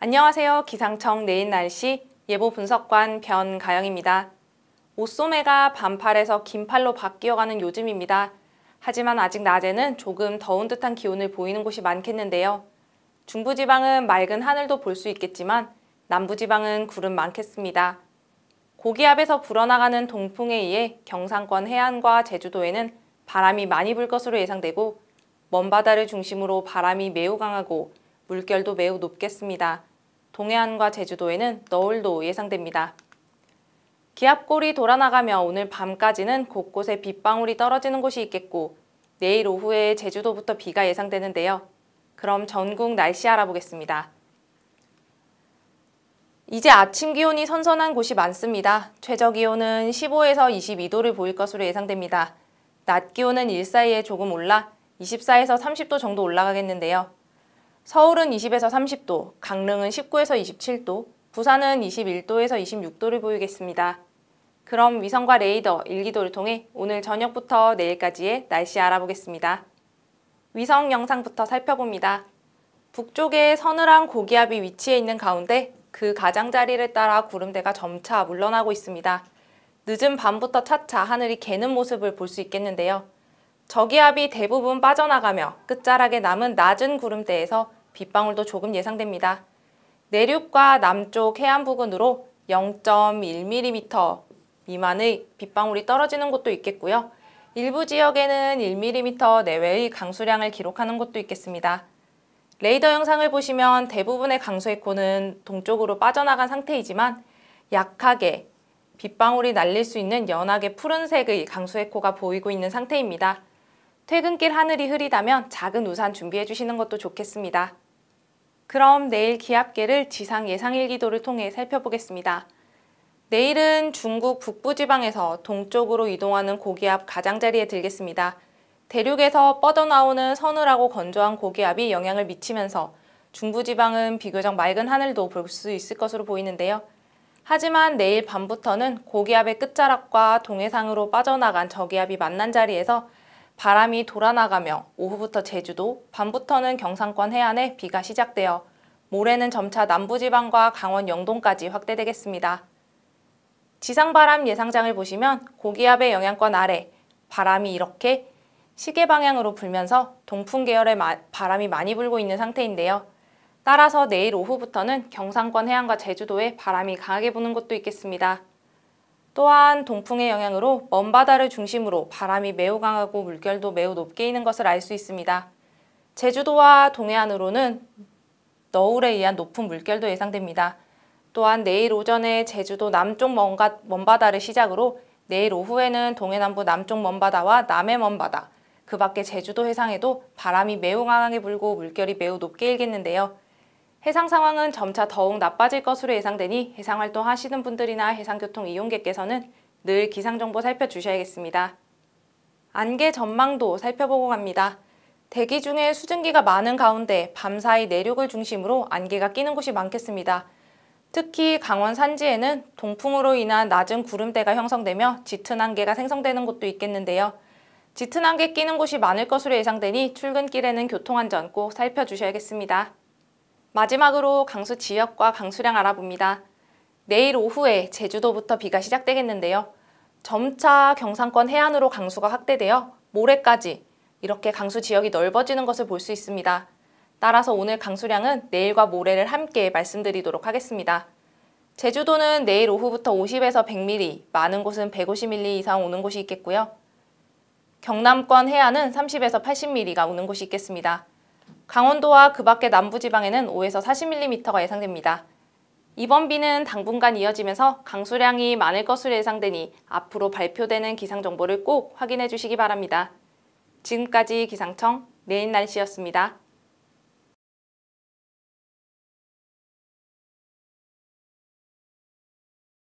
안녕하세요. 기상청 내일 날씨 예보 분석관 변가영입니다. 옷소매가 반팔에서 긴팔로 바뀌어가는 요즘입니다. 하지만 아직 낮에는 조금 더운 듯한 기온을 보이는 곳이 많겠는데요. 중부지방은 맑은 하늘도 볼 수 있겠지만 남부지방은 구름 많겠습니다. 고기압에서 불어나가는 동풍에 의해 경상권 해안과 제주도에는 바람이 많이 불 것으로 예상되고 먼바다를 중심으로 바람이 매우 강하고 물결도 매우 높겠습니다. 동해안과 제주도에는 너울도 예상됩니다. 기압골이 돌아나가며 오늘 밤까지는 곳곳에 빗방울이 떨어지는 곳이 있겠고 내일 오후에 제주도부터 비가 예상되는데요. 그럼 전국 날씨 알아보겠습니다. 이제 아침 기온이 선선한 곳이 많습니다. 최저 기온은 15에서 22도를 보일 것으로 예상됩니다. 낮 기온은 일 사이에 조금 올라 24에서 30도 정도 올라가겠는데요. 서울은 20에서 30도, 강릉은 19에서 27도, 부산은 21도에서 26도를 보이겠습니다. 그럼 위성과 레이더, 일기도를 통해 오늘 저녁부터 내일까지의 날씨 알아보겠습니다. 위성 영상부터 살펴봅니다. 북쪽에 서늘한 고기압이 위치해 있는 가운데 그 가장자리를 따라 구름대가 점차 물러나고 있습니다. 늦은 밤부터 차차 하늘이 개는 모습을 볼 수 있겠는데요. 저기압이 대부분 빠져나가며 끝자락에 남은 낮은 구름대에서 빗방울도 조금 예상됩니다. 내륙과 남쪽 해안 부근으로 0.1mm 미만의 빗방울이 떨어지는 곳도 있겠고요. 일부 지역에는 1mm 내외의 강수량을 기록하는 곳도 있겠습니다. 레이더 영상을 보시면 대부분의 강수의 코는 동쪽으로 빠져나간 상태이지만 약하게 빗방울이 날릴 수 있는 연하게 푸른색의 강수의 코가 보이고 있는 상태입니다. 퇴근길 하늘이 흐리다면 작은 우산 준비해 주시는 것도 좋겠습니다. 그럼 내일 기압계를 지상 예상 일기도를 통해 살펴보겠습니다. 내일은 중국 북부지방에서 동쪽으로 이동하는 고기압 가장자리에 들겠습니다. 대륙에서 뻗어나오는 서늘하고 건조한 고기압이 영향을 미치면서 중부지방은 비교적 맑은 하늘도 볼 수 있을 것으로 보이는데요. 하지만 내일 밤부터는 고기압의 끝자락과 동해상으로 빠져나간 저기압이 만난 자리에서 바람이 돌아나가며 오후부터 제주도, 밤부터는 경상권 해안에 비가 시작되어 모레는 점차 남부지방과 강원 영동까지 확대되겠습니다. 지상바람 예상장을 보시면 고기압의 영향권 아래 바람이 이렇게 시계 방향으로 불면서 동풍 계열의 바람이 많이 불고 있는 상태인데요. 따라서 내일 오후부터는 경상권 해안과 제주도에 바람이 강하게 부는 곳도 있겠습니다. 또한 동풍의 영향으로 먼 바다를 중심으로 바람이 매우 강하고 물결도 매우 높게 있는 것을 알 수 있습니다. 제주도와 동해안으로는 너울에 의한 높은 물결도 예상됩니다. 또한 내일 오전에 제주도 남쪽 먼바다를 시작으로 내일 오후에는 동해남부 남쪽 먼바다와 남해 먼바다, 그 밖에 제주도 해상에도 바람이 매우 강하게 불고 물결이 매우 높게 일겠는데요. 해상 상황은 점차 더욱 나빠질 것으로 예상되니 해상 활동하시는 분들이나 해상교통 이용객께서는 늘 기상정보 살펴주셔야겠습니다. 안개 전망도 살펴보고 갑니다. 대기 중에 수증기가 많은 가운데 밤사이 내륙을 중심으로 안개가 끼는 곳이 많겠습니다. 특히 강원 산지에는 동풍으로 인한 낮은 구름대가 형성되며 짙은 안개가 생성되는 곳도 있겠는데요. 짙은 안개 끼는 곳이 많을 것으로 예상되니 출근길에는 교통안전 꼭 살펴주셔야겠습니다. 마지막으로 강수 지역과 강수량 알아봅니다. 내일 오후에 제주도부터 비가 시작되겠는데요. 점차 경상권 해안으로 강수가 확대되어 모레까지 이렇게 강수 지역이 넓어지는 것을 볼 수 있습니다. 따라서 오늘 강수량은 내일과 모레를 함께 말씀드리도록 하겠습니다. 제주도는 내일 오후부터 50에서 100mm, 많은 곳은 150mm 이상 오는 곳이 있겠고요. 경남권 해안은 30에서 80mm가 오는 곳이 있겠습니다. 강원도와 그 밖의 남부지방에는 5에서 40mm가 예상됩니다. 이번 비는 당분간 이어지면서 강수량이 많을 것으로 예상되니 앞으로 발표되는 기상정보를 꼭 확인해 주시기 바랍니다. 지금까지 기상청 내일 날씨였습니다.